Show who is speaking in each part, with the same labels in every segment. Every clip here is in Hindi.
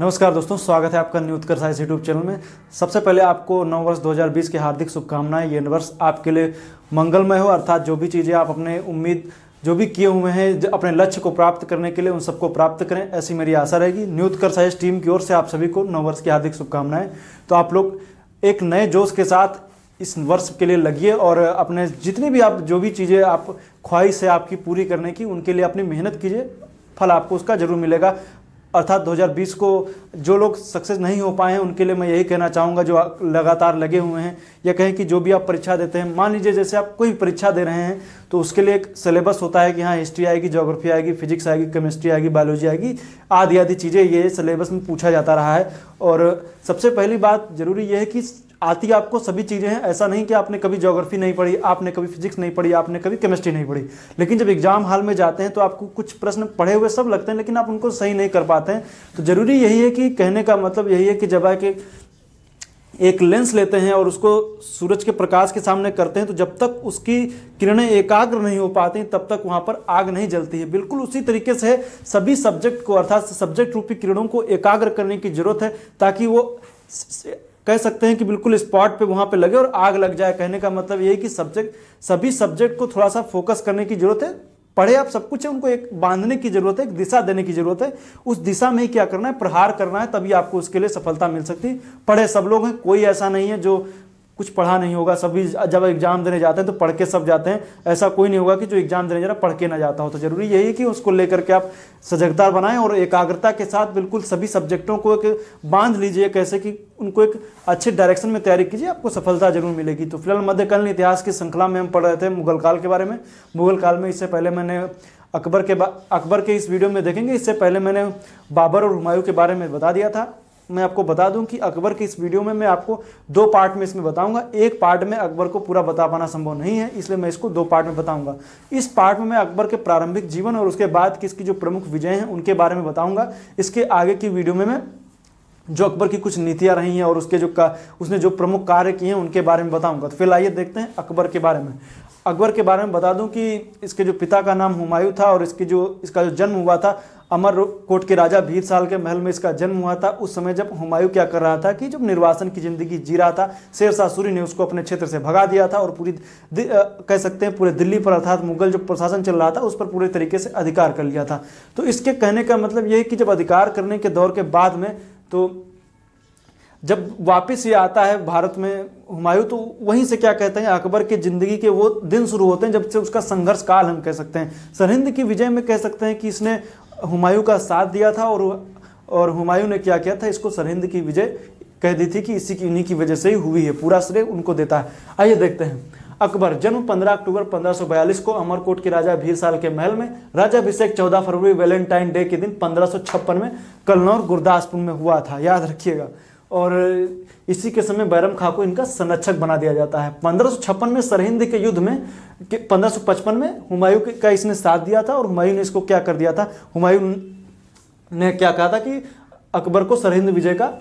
Speaker 1: नमस्कार दोस्तों स्वागत है आपका न्यू कर साइंस यूट्यूब चैनल में सबसे पहले आपको नव वर्ष 2020 की हार्दिक शुभकामनाएं ये वर्ष आपके लिए मंगलमय हो अर्थात जो भी चीज़ें आप अपने उम्मीद जो भी किए हुए हैं अपने लक्ष्य को प्राप्त करने के लिए उन सबको प्राप्त करें ऐसी मेरी आशा रहेगी न्यू उत्कर साइंस टीम की ओर से आप सभी को नव वर्ष की हार्दिक शुभकामनाएं तो आप लोग एक नए जोश के साथ इस वर्ष के लिए लगिए और अपने जितनी भी आप जो भी चीज़ें आप ख्वाहिश है आपकी पूरी करने की उनके लिए अपनी मेहनत कीजिए फल आपको उसका जरूर मिलेगा अर्थात 2020 को जो लोग सक्सेस नहीं हो पाए हैं उनके लिए मैं यही कहना चाहूँगा जो लगातार लगे हुए हैं या कहें कि जो भी आप परीक्षा देते हैं मान लीजिए जैसे आप कोई परीक्षा दे रहे हैं तो उसके लिए एक सिलेबस होता है कि हाँ हिस्ट्री आएगी ज्योग्राफी आएगी फिजिक्स आएगी केमिस्ट्री आएगी बायोलॉजी आएगी आदि आदि चीज़ें ये सिलेबस में पूछा जाता रहा है और सबसे पहली बात ज़रूरी यह है कि आती आपको सभी चीज़ें हैं ऐसा नहीं कि आपने कभी ज्योग्राफी नहीं पढ़ी आपने कभी फिजिक्स नहीं पढ़ी आपने कभी केमिस्ट्री नहीं पढ़ी लेकिन जब एग्जाम हॉल में जाते हैं तो आपको कुछ प्रश्न पढ़े हुए सब लगते हैं लेकिन आप उनको सही नहीं कर पाते हैं तो ज़रूरी यही है कि कहने का मतलब यही है कि जब आके एक लेंस लेते हैं और उसको सूरज के प्रकाश के सामने करते हैं तो जब तक उसकी किरणें एकाग्र नहीं हो पाती तब तक वहाँ पर आग नहीं जलती है बिल्कुल उसी तरीके से सभी सब्जेक्ट को अर्थात सब्जेक्ट रूपी किरणों को एकाग्र करने की जरूरत है ताकि वो कह सकते हैं कि बिल्कुल स्पॉट पे वहां पे लगे और आग लग जाए कहने का मतलब ये कि सब्जेक्ट सभी सब्जेक्ट को थोड़ा सा फोकस करने की जरूरत है पढ़े आप सब कुछ है उनको एक बांधने की जरूरत है एक दिशा देने की जरूरत है उस दिशा में ही क्या करना है प्रहार करना है तभी आपको उसके लिए सफलता मिल सकती है पढ़े सब लोग हैं कोई ऐसा नहीं है जो कुछ पढ़ा नहीं होगा सभी जब एग्ज़ाम देने जाते हैं तो पढ़ के सब जाते हैं ऐसा कोई नहीं होगा कि जो एग्ज़ाम देने जा रहा पढ़ के ना जाता हो तो ज़रूरी यही है कि उसको लेकर के आप सजगता बनाएं और एकाग्रता के साथ बिल्कुल सभी सब्जेक्टों को एक बांध लीजिए कैसे कि उनको एक अच्छे डायरेक्शन में तैयारी कीजिए आपको सफलता जरूर मिलेगी तो फिलहाल मध्यकालीन इतिहास की श्रृंखला में हम पढ़ रहे थे मुगल काल के बारे में मुगल काल में इससे पहले मैंने अकबर के अकबर के इस वीडियो में देखेंगे इससे पहले मैंने बाबर और हुमायूं के बारे में बता दिया था मैं आपको बता दूं कि अकबर के इस वीडियो में मैं आपको दो पार्ट में इसमें बताऊंगा एक पार्ट में अकबर को पूरा बता पाना संभव नहीं है इसलिए मैं इसको दो पार्ट में बताऊंगा इस पार्ट में मैं अकबर के प्रारंभिक जीवन और उसके बाद किसकी जो प्रमुख विजय हैं उनके बारे में बताऊंगा इसके आगे की वीडियो में मैं जो अकबर की कुछ नीतियाँ रही हैं और उसके जो का उसने जो प्रमुख कार्य किए हैं उनके बारे में बताऊंगा तो फिलहाल आइए देखते हैं अकबर के बारे में अकबर के बारे में बता दूं कि इसके जो पिता का नाम हुमायूं था और इसकी जो इसका जो जन्म हुआ था अमर कोट के राजा भीर साल के महल में इसका जन्म हुआ था उस समय जब हुमायूं क्या कर रहा था कि जब निर्वासन की जिंदगी जी रहा था शेरशाह सूरी ने उसको अपने क्षेत्र से भगा दिया था और पूरी कह सकते हैं पूरे दिल्ली पर अर्थात मुगल जो प्रशासन चल रहा था उस पर पूरे तरीके से अधिकार कर लिया था तो इसके कहने का मतलब यह है कि जब अधिकार करने के दौर के बाद में तो जब वापस ये आता है भारत में हुमायूं तो वहीं से क्या कहते हैं अकबर की ज़िंदगी के वो दिन शुरू होते हैं जब से उसका संघर्ष काल हम कह सकते हैं सरहिंद की विजय में कह सकते हैं कि इसने हुमायूं का साथ दिया था और और हुमायूं ने क्या किया था इसको सरहिंद की विजय कह दी थी कि इसी की इन्हीं की वजह से ही हुई है पूरा श्रेय उनको देता है आइए देखते हैं अकबर जन्म 15 अक्टूबर 1542 को अमरकोट के राजा भीरसाल के महल में राजा अभिषेक 14 फरवरी वैलेंटाइन डे के दिन पंद्रह में कलनौर गुरदासपुर में हुआ था याद रखिएगा और इसी के समय बैरम खां को इनका संरक्षक बना दिया जाता है पंद्रह में सरहिंद के युद्ध में पंद्रह में हुमायूं का इसने साथ दिया था और हुमायूं ने इसको क्या कर दिया था हुमायूं ने क्या कहा था कि अकबर को सरहिंद विजय का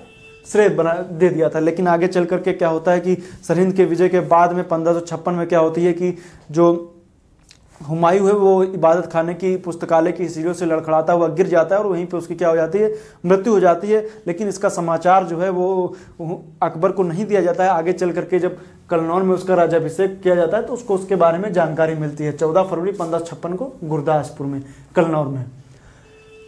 Speaker 1: श्रेय बना दे दिया था लेकिन आगे चल करके क्या होता है कि सरहिंद के विजय के बाद में पंद्रह में क्या होती है कि जो हुमायूं है वो इबादत खाने की पुस्तकालय की सीढ़ियों से लड़खड़ाता हुआ गिर जाता है और वहीं पे उसकी क्या हो जाती है मृत्यु हो जाती है लेकिन इसका समाचार जो है वो अकबर को नहीं दिया जाता है आगे चल करके जब कलनौर में उसका राजाभिषेक किया जाता है तो उसको उसके बारे में जानकारी मिलती है चौदह फरवरी पंद्रह छप्पन को गुरदासपुर में कलनौर में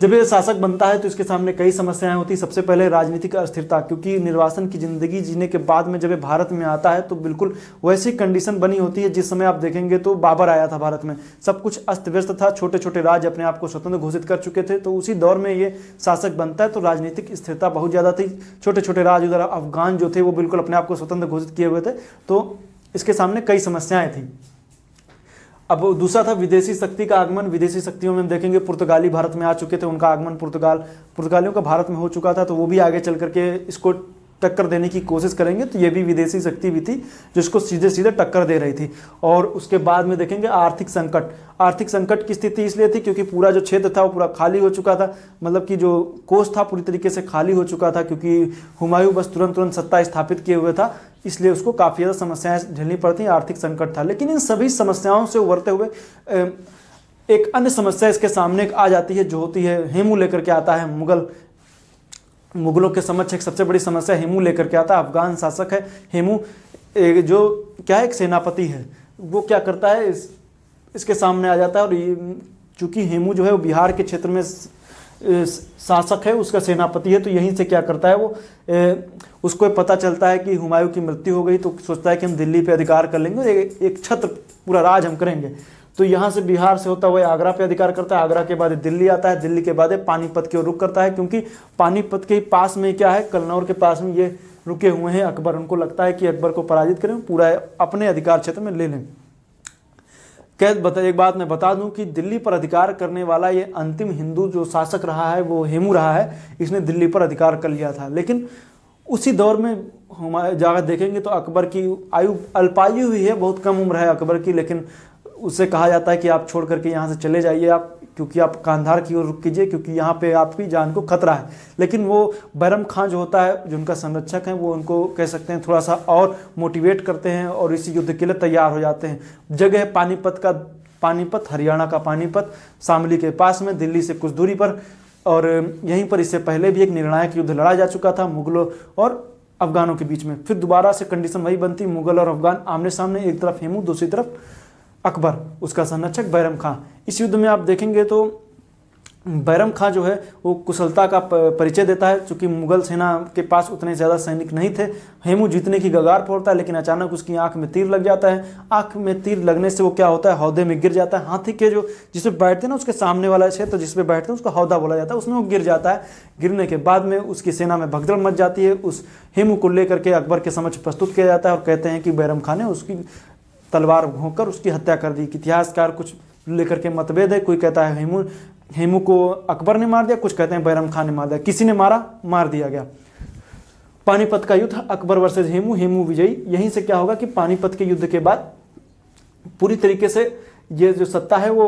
Speaker 1: जब ये शासक बनता है तो इसके सामने कई समस्याएं होती सबसे पहले राजनीतिक अस्थिरता क्योंकि निर्वासन की ज़िंदगी जीने के बाद में जब ये भारत में आता है तो बिल्कुल वैसी कंडीशन बनी होती है जिस समय आप देखेंगे तो बाबर आया था भारत में सब कुछ अस्त व्यस्त था छोटे छोटे राज्य अपने आप को स्वतंत्र घोषित कर चुके थे तो उसी दौर में ये शासक बनता है तो राजनीतिक स्थिरता बहुत ज़्यादा थी छोटे छोटे राज्य उधर अफगान जो थे वो बिल्कुल अपने आप को स्वतंत्र घोषित किए हुए थे तो इसके सामने कई समस्याएँ थीं अब दूसरा था विदेशी शक्ति का आगमन विदेशी शक्तियों में हम देखेंगे पुर्तगाली भारत में आ चुके थे उनका आगमन पुर्तगाल पुर्तगालियों का भारत में हो चुका था तो वो भी आगे चल करके इसको टक्कर देने की कोशिश करेंगे तो ये भी विदेशी शक्ति भी थी जिसको सीधे सीधे टक्कर दे रही थी और उसके बाद में देखेंगे आर्थिक संकट आर्थिक संकट की स्थिति इसलिए थी क्योंकि पूरा जो क्षेत्र था वो पूरा खाली हो चुका था मतलब कि जो कोष था पूरी तरीके से खाली हो चुका था क्योंकि हुमायूं बस तुरंत तुरंत सत्ता स्थापित किए हुए था इसलिए उसको काफ़ी ज़्यादा समस्याएँ झेलनी पड़ती आर्थिक संकट था लेकिन इन सभी समस्याओं से उभरते हुए एक अन्य समस्या इसके सामने आ जाती है जो होती है हेमू लेकर के आता है मुगल मुगलों के समक्ष एक सबसे बड़ी समस्या हेमू लेकर के आता है अफगान शासक है हेमू जो क्या है एक सेनापति है वो क्या करता है इस इसके सामने आ जाता है और चूंकि चूँकि हेमू जो है वो बिहार के क्षेत्र में शासक है उसका सेनापति है तो यहीं से क्या करता है वो ए, उसको पता चलता है कि हुमायूं की मृत्यु हो गई तो सोचता है कि हम दिल्ली पे अधिकार कर लेंगे एक छत्र पूरा राज हम करेंगे तो यहाँ से बिहार से होता हुआ आगरा पे अधिकार करता है आगरा के बाद दिल्ली आता है दिल्ली के बाद पानीपत की ओर रुक करता है क्योंकि पानीपत के पास में क्या है कलनौर के पास में ये रुके हुए हैं अकबर उनको लगता है कि अकबर को पराजित करें पूरा अपने अधिकार क्षेत्र में ले लें कैद बता एक बात मैं बता दूं कि दिल्ली पर अधिकार करने वाला ये अंतिम हिंदू जो शासक रहा है वो हेमू रहा है इसने दिल्ली पर अधिकार कर लिया था लेकिन उसी दौर में हमारे जाकर देखेंगे तो अकबर की आयु अल्पायु हुई है बहुत कम उम्र है अकबर की लेकिन उसे कहा जाता है कि आप छोड़ करके यहाँ से चले जाइए आप क्योंकि आप कांधार की ओर रुक कीजिए क्योंकि यहाँ पे आपकी जान को खतरा है लेकिन वो बैरम खान जो होता है जो उनका संरक्षक है वो उनको कह सकते हैं थोड़ा सा और मोटिवेट करते हैं और इसी युद्ध के लिए तैयार हो जाते हैं जगह पानीपत का पानीपत हरियाणा का पानीपत शामली के पास में दिल्ली से कुछ दूरी पर और यहीं पर इससे पहले भी एक निर्णायक युद्ध लड़ा जा चुका था मुगलों और अफगानों के बीच में फिर दोबारा से कंडीशन वही बनती मुगल और अफगान आमने सामने एक तरफ हेमू दूसरी तरफ अकबर उसका संरक्षक बैरम खां इस युद्ध में आप देखेंगे तो बैरम खां जो है वो कुशलता का परिचय देता है क्योंकि मुगल सेना के पास उतने ज़्यादा सैनिक नहीं थे हेमू जीतने की गगार फोड़ता है लेकिन अचानक उसकी आंख में तीर लग जाता है आंख में तीर लगने से वो क्या होता है हौदे में गिर जाता है हाथी के जो जिस पर बैठते हैं ना उसके सामने वाला क्षेत्र तो जिस पर बैठते हैं उसको हौदा बोला जाता है उसमें वो गिर जाता है गिरने के बाद में उसकी सेना में भगदड़ मच जाती है उस हेमू को लेकर के अकबर के समक्ष प्रस्तुत किया जाता है और कहते हैं कि बैरम खां ने उसकी तलवार घोंकर उसकी हत्या कर दी इतिहासकार कुछ लेकर के मतभेद है कोई कहता है हेमू हेमू को अकबर ने मार दिया कुछ कहते हैं बैरम खान ने मार दिया किसी ने मारा मार दिया गया पानीपत का युद्ध अकबर वर्सेज हेमू हेमू विजयी यहीं से क्या होगा कि पानीपत के युद्ध के बाद पूरी तरीके से ये जो सत्ता है वो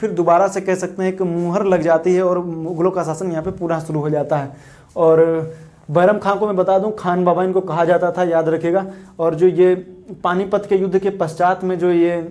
Speaker 1: फिर दोबारा से कह सकते हैं कि मुहर लग जाती है और मुगलों का शासन यहाँ पे पूरा शुरू हो जाता है और बहरम खां को मैं बता दूं खान बाबा इनको कहा जाता था याद रखेगा और जो ये पानीपत के युद्ध के पश्चात में जो ये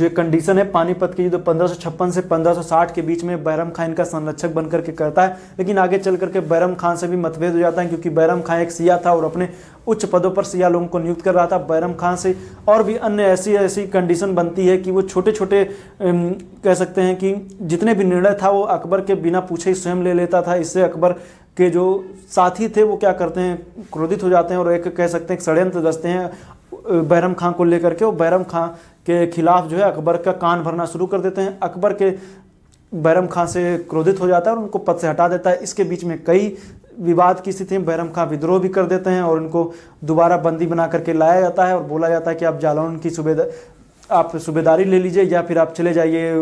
Speaker 1: जो कंडीशन है पानीपत के युद्ध पंद्रह से 1560 के बीच में बैरम खान इनका संरक्षक बनकर के करता है लेकिन आगे चल करके बैरम खान से भी मतभेद हो जाता है क्योंकि बैरम खान एक सिया था और अपने उच्च पदों पर सिया लोगों को नियुक्त कर रहा था बैरम खान से और भी अन्य ऐसी ऐसी कंडीशन बनती है कि वो छोटे छोटे कह सकते हैं कि जितने भी निर्णय था वो अकबर के बिना पूछे ही स्वयं ले लेता था इससे अकबर के जो साथी थे वो क्या करते हैं क्रोधित हो जाते हैं और एक कह सकते हैं षड्यंत्र रचते हैं बैरम खां को लेकर के और बैरम खां के खिलाफ जो है अकबर का कान भरना शुरू कर देते हैं अकबर के बैरम खां से क्रोधित हो जाता है और उनको पद से हटा देता है इसके बीच में कई विवाद की स्थिति में बैरम खां विद्रोह भी कर देते हैं और उनको दोबारा बंदी बना करके लाया जाता है और बोला जाता है कि आप जालौन की सूबेदार आप सूबेदारी ले लीजिए या फिर आप चले जाइए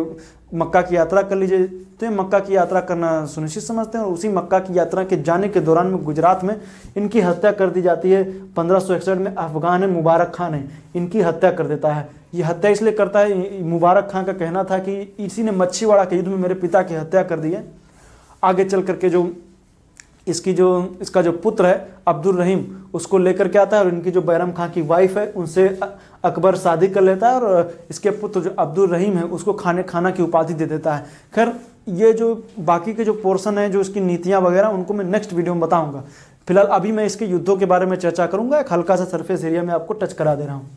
Speaker 1: मक्का की यात्रा कर लीजिए तो ये मक्का की यात्रा करना सुनिश्चित समझते हैं और उसी मक्का की यात्रा के जाने के दौरान में गुजरात में इनकी हत्या कर दी जाती है पंद्रह में अफगान है मुबारक खान है इनकी हत्या कर देता है ये हत्या इसलिए करता है मुबारक खान का कहना था कि इसी ने मच्छीवाड़ा के युद्ध में मेरे पिता की हत्या कर दी है आगे चल करके जो इसकी जो इसका जो पुत्र है अब्दुल रहीम उसको लेकर के आता है और इनकी जो बैरम खां की वाइफ है उनसे अकबर शादी कर लेता है और इसके पुत्र जो अब्दुल रहीम है उसको खाने खाना की उपाधि दे देता है खैर ये जो बाकी के जो पोर्सन है जो इसकी नीतियाँ वगैरह उनको मैं नेक्स्ट वीडियो में बताऊँगा फिलहाल अभी मैं इसके युद्धों के बारे में चर्चा करूँगा एक हल्का सा सरफेस एरिया में आपको टच करा दे रहा हूँ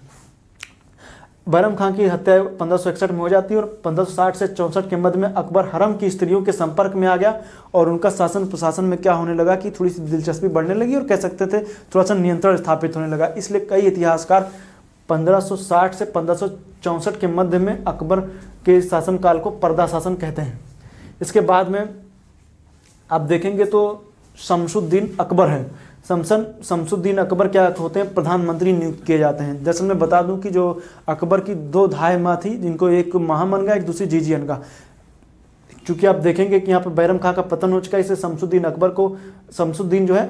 Speaker 1: बरम खां की हत्या 1561 में हो जाती है और 1560 से चौंसठ के मध्य में अकबर हरम की स्त्रियों के संपर्क में आ गया और उनका शासन प्रशासन में क्या होने लगा कि थोड़ी सी दिलचस्पी बढ़ने लगी और कह सकते थे थोड़ा सा नियंत्रण स्थापित होने लगा इसलिए कई इतिहासकार 1560 से पंद्रह के मध्य में अकबर के शासनकाल को पर्दा शासन कहते हैं इसके बाद में आप देखेंगे तो शमशुद्दीन अकबर हैं शमसन शमसुद्दीन अकबर क्या होते हैं प्रधानमंत्री नियुक्त किए जाते हैं दरअसल मैं बता दूं कि जो अकबर की दो धाय माँ थी जिनको एक महामन का एक दूसरी जी का चूंकि आप देखेंगे कि यहाँ पर बैरम खां का पतन हो चुका है इसे शमसुद्दीन अकबर को शमसुद्दीन जो है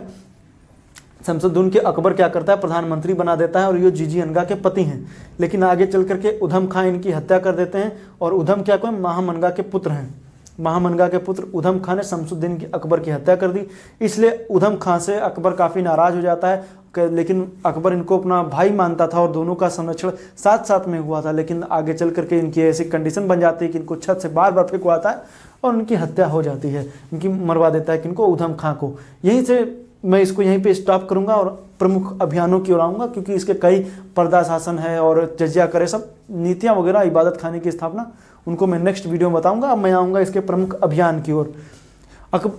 Speaker 1: शमसुद्दीन के अकबर क्या करता है प्रधानमंत्री बना देता है और ये जीजी अनगा के पति हैं लेकिन आगे चल करके उधम खां इनकी हत्या कर देते हैं और उधम क्या को महामनगा के पुत्र हैं महामनगा के पुत्र उधम खां ने शमसुद्दीन की अकबर की हत्या कर दी इसलिए उधम खां से अकबर काफ़ी नाराज़ हो जाता है लेकिन अकबर इनको अपना भाई मानता था और दोनों का संरक्षण साथ साथ में हुआ था लेकिन आगे चल करके इनकी ऐसी कंडीशन बन जाती है कि इनको छत से बार बार फेंकवाता है और उनकी हत्या हो जाती है इनकी मरवा देता है इनको उधम खां को यहीं से मैं इसको यहीं पे स्टॉप करूंगा और प्रमुख अभियानों की ओर आऊँगा क्योंकि इसके कई पर्दा शासन है और जजिया करे सब नीतियाँ वगैरह इबादत खाने की स्थापना उनको मैं नेक्स्ट वीडियो में बताऊँगा अब मैं आऊँगा इसके प्रमुख अभियान की ओर अगर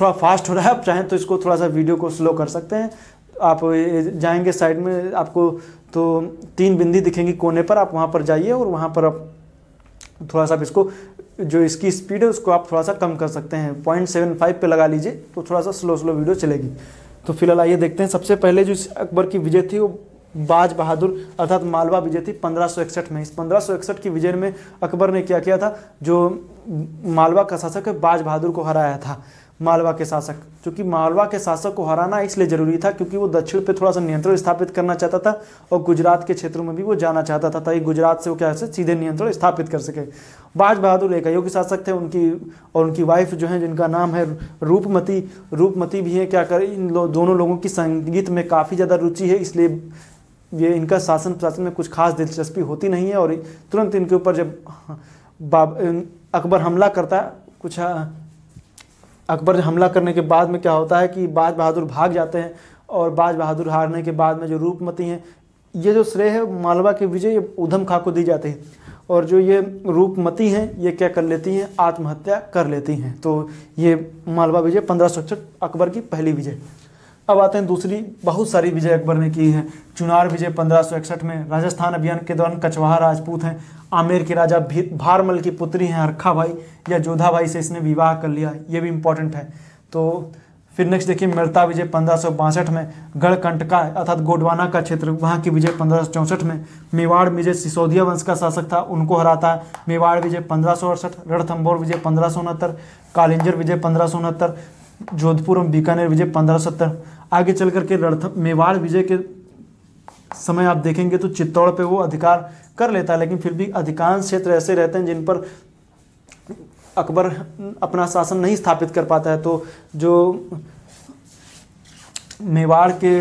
Speaker 1: थोड़ा फास्ट हो रहा है आप चाहें तो इसको थोड़ा सा वीडियो को स्लो कर सकते हैं आप जाएंगे साइड में आपको तो तीन बिंदी दिखेंगी कोने पर आप वहाँ पर जाइए और वहाँ पर आप थोड़ा सा आप इसको जो इसकी स्पीड है उसको आप थोड़ा सा कम कर सकते हैं पॉइंट सेवन फाइव पर लगा लीजिए तो थोड़ा सा स्लो स्लो वीडियो चलेगी तो फिलहाल आइए देखते हैं सबसे पहले जो इस अकबर की विजय थी वो बाज बहादुर अर्थात मालवा विजय थी पंद्रह में इस पंद्रह की विजय में अकबर ने क्या किया था जो मालवा का शासक है बाज बहादुर को हराया था मालवा के शासक क्योंकि मालवा के शासक को हराना इसलिए ज़रूरी था क्योंकि वो दक्षिण पे थोड़ा सा नियंत्रण स्थापित करना चाहता था और गुजरात के क्षेत्रों में भी वो जाना चाहता था ताकि गुजरात से वो क्या से सीधे नियंत्रण स्थापित कर सके बाज बहादुर एक अयोग्य शासक थे उनकी और उनकी वाइफ जो है जिनका नाम है रूपमती रूपमती भी है क्या कर इन लो, दोनों लोगों की संगीत में काफ़ी ज़्यादा रुचि है इसलिए ये इनका शासन प्रशासन में कुछ खास दिलचस्पी होती नहीं है और तुरंत इनके ऊपर जब बाब अकबर हमला करता है कुछ हाँ, अकबर हमला करने के बाद में क्या होता है कि बाज बहादुर भाग जाते हैं और बाज बहादुर हारने के बाद में जो रूपमती हैं ये जो श्रेय है मालवा के विजय उधम खां को दी जाती है और जो ये रूपमती हैं ये क्या कर लेती हैं आत्महत्या कर लेती हैं तो ये मालवा विजय पंद्रह अकबर की पहली विजय अब आते हैं दूसरी बहुत सारी विजय अकबर ने की है चुनार विजय पंद्रह में राजस्थान अभियान के दौरान कछवाहा राजपूत हैं आमेर के राजा भारमल की पुत्री हैं हरखा भाई या जोधा भाई से इसने विवाह कर लिया ये भी इम्पोर्टेंट है तो फिर नेक्स्ट देखिए मृता विजय पंद्रह में गढ़कंट का अर्थात गोडवाना का क्षेत्र वहाँ की विजय पंद्रह में मेवाड़ विजय सिसोदिया वंश का शासक था उनको हराता है मेवाड़ विजय पंद्रह रणथंबोर विजय पंद्रह कालिंजर विजय पंद्रह जोधपुर और बीकानेर विजय पंद्रह आगे चल करके रणथ मेवाड़ विजय के समय आप देखेंगे तो चित्तौड़ पे वो अधिकार कर लेता है लेकिन फिर भी अधिकांश क्षेत्र ऐसे रहते हैं जिन पर अकबर अपना शासन नहीं स्थापित कर पाता है तो जो मेवाड़ के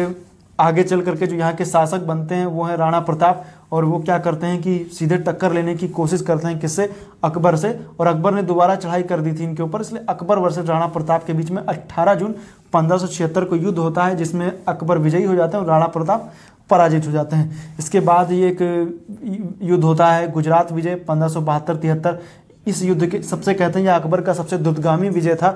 Speaker 1: आगे चल करके जो यहाँ के शासक बनते हैं वो हैं राणा प्रताप और वो क्या करते हैं कि सीधे टक्कर लेने की कोशिश करते हैं किससे अकबर से और अकबर ने दोबारा चढ़ाई कर दी थी इनके ऊपर इसलिए अकबर वर्ष राणा प्रताप के बीच में 18 जून पंद्रह को युद्ध होता है जिसमें अकबर विजयी हो जाते हैं और राणा प्रताप पराजित हो जाते हैं इसके बाद ये एक युद्ध होता है गुजरात विजय पंद्रह सौ बहत्तर तिहत्तर इस युद्ध के सबसे कहते हैं यह अकबर का सबसे दुर्दगामी विजय था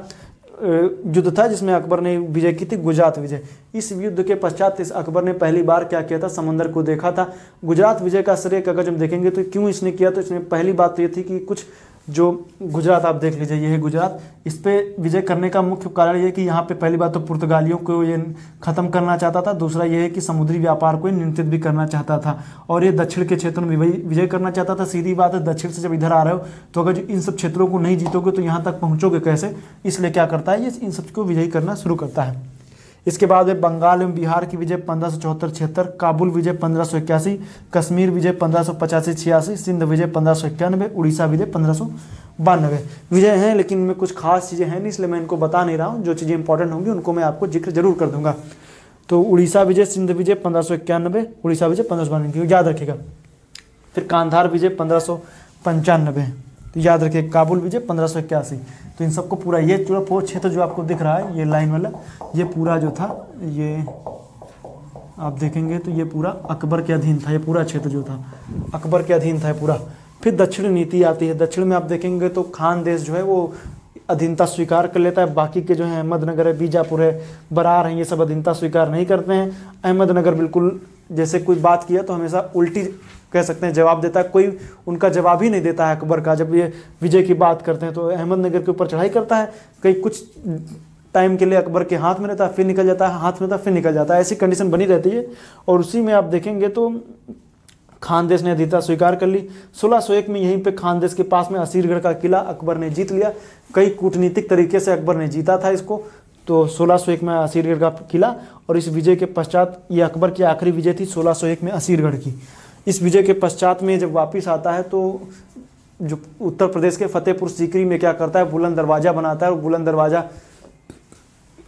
Speaker 1: युद्ध था जिसमें अकबर ने विजय की थी गुजरात विजय इस युद्ध के पश्चात इस अकबर ने पहली बार क्या किया था समंदर को देखा था गुजरात विजय का श्रेय अगर जब देखेंगे तो क्यों इसने किया तो इसने पहली बात तो ये थी कि कुछ जो गुजरात आप देख लीजिए ये है गुजरात इस पर विजय करने का मुख्य कारण ये कि यहाँ पे पहली बात तो पुर्तगालियों को ये ख़त्म करना चाहता था दूसरा ये है कि समुद्री व्यापार को नियंत्रित भी करना चाहता था और ये दक्षिण के क्षेत्रों में विजय करना चाहता था सीधी बात है दक्षिण से जब इधर आ रहे हो तो अगर इन सब क्षेत्रों को नहीं जीतोगे तो यहाँ तक पहुँचोगे कैसे इसलिए क्या करता है ये इन सबको विजयी करना शुरू करता है इसके बाद में बंगाल एवं बिहार की विजय पंद्रह सौ चौहत्तर छिहत्तर काबुल विजय पंद्रह सौ इक्यासी कश्मीर विजय पंद्रह सौ पचासी छियासी सिंध विजय पंद्रह सौ इक्यानवे उड़ीसा विजय पंद्रह सौ बानवे विजय हैं लेकिन इनमें कुछ खास चीज़ें हैं नहीं इसलिए मैं इनको बता नहीं रहा हूँ जो चीज़ें इंपॉर्टेंट होंगी उनको मैं आपको जिक्र जरूर कर दूंगा तो उड़ीसा विजय सिंध विजय पंद्रह सौ इक्यानवे उड़ीसा विजय पंद्रह सौ बानवे याद रखेगा फिर कांधार विजय पंद्रह सौ पंचानबे तो याद रखिए काबुल विजय पंद्रह सौ इक्यासी तो इन सबको पूरा ये पूरा क्षेत्र तो जो आपको दिख रहा है ये लाइन वाला ये पूरा जो था ये आप देखेंगे तो ये पूरा अकबर के अधीन था ये पूरा क्षेत्र तो जो था अकबर के अधीन था ये पूरा फिर दक्षिण नीति आती है दक्षिण में आप देखेंगे तो खान देश जो है वो अधीनता स्वीकार कर लेता है बाकी के जो है अहमदनगर है बीजापुर है बरार हैं ये सब अधीनता स्वीकार नहीं करते हैं अहमदनगर बिल्कुल जैसे कोई बात किया तो हमेशा उल्टी कह सकते हैं जवाब देता है कोई उनका जवाब ही नहीं देता है अकबर का जब ये विजय की बात करते हैं तो अहमदनगर के ऊपर चढ़ाई करता है कई कुछ टाइम के लिए अकबर के हाथ में रहता है फिर निकल जाता है हाथ में रहता है फिर निकल जाता है ऐसी कंडीशन बनी रहती है और उसी में आप देखेंगे तो खानदेश ने अधीता स्वीकार कर ली सोलह सौ एक में यहीं पे खानदेश के पास में असीरगढ़ का किला अकबर ने जीत लिया कई कूटनीतिक तरीके से अकबर ने जीता था इसको तो 1601 में असीरगढ़ का किला और इस विजय के पश्चात ये अकबर की आखिरी विजय थी 1601 में असीरगढ़ की इस विजय के पश्चात में जब वापस आता है तो जो उत्तर प्रदेश के फतेहपुर सीकरी में क्या करता है बुलंद दरवाज़ा बनाता है और बुलंद दरवाज़ा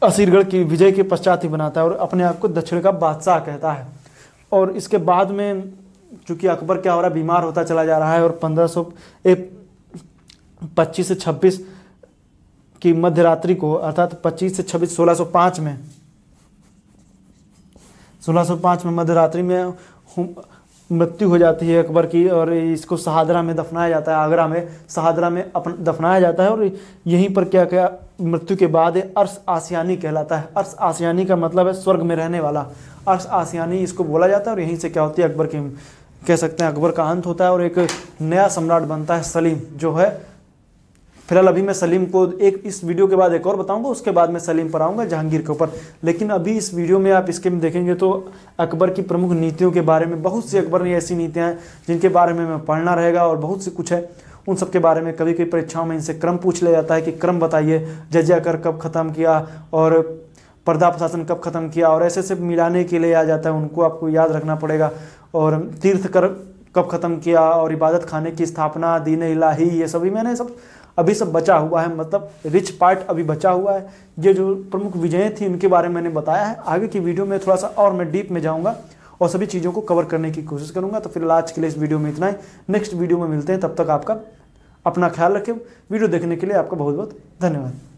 Speaker 1: असीरगढ़ की विजय के पश्चात ही बनाता है और अपने आप को दक्षिण का बादशाह कहता है और इसके बाद में चूँकि अकबर क्या हो रहा है बीमार होता चला जा रहा है और पंद्रह सौ पच्चीस से छब्बीस कि मध्यरात्रि को अर्थात 25 से 26 1605 में 1605 में मध्यरात्रि में मृत्यु हो जाती है अकबर की और इसको सहादरा में दफनाया जाता है आगरा में सहादरा में अपन दफनाया जाता है और यहीं पर क्या क्या मृत्यु के बाद अर्श आसियानी कहलाता है अर्श आसियानी का मतलब है स्वर्ग में रहने वाला अर्श आसियानी इसको बोला जाता है और यहीं से क्या होती है अकबर की कह सकते हैं अकबर का अंत होता है और एक नया सम्राट बनता है सलीम जो है फिलहाल अभी मैं सलीम को एक इस वीडियो के बाद एक और बताऊंगा उसके बाद मैं सलीम पर आऊँगा जहांगीर के ऊपर लेकिन अभी इस वीडियो में आप इसके में देखेंगे तो अकबर की प्रमुख नीतियों के बारे में बहुत सी अकबर ने ऐसी नीतियाँ हैं जिनके बारे में मैं पढ़ना रहेगा और बहुत सी कुछ है उन सब के बारे में कभी कभी परीक्षाओं में इनसे क्रम पूछ लिया जाता है कि क्रम बताइए जजिया कर कब ख़त्म किया और पर्दा प्रशासन कब ख़त्म किया और ऐसे ऐसे मिलाने के लिए आ जाता है उनको आपको याद रखना पड़ेगा और तीर्थ कर कब ख़त्म किया और इबादत खाने की स्थापना दीन इलाही ये सभी मैंने सब अभी सब बचा हुआ है मतलब रिच पार्ट अभी बचा हुआ है ये जो प्रमुख विजयें थी उनके बारे में मैंने बताया है आगे की वीडियो में थोड़ा सा और मैं डीप में जाऊँगा और सभी चीज़ों को कवर करने की कोशिश करूँगा तो फिलहाल आज के लिए इस वीडियो में इतना ही नेक्स्ट वीडियो में मिलते हैं तब तक आपका अपना ख्याल रखें वीडियो देखने के लिए आपका बहुत बहुत धन्यवाद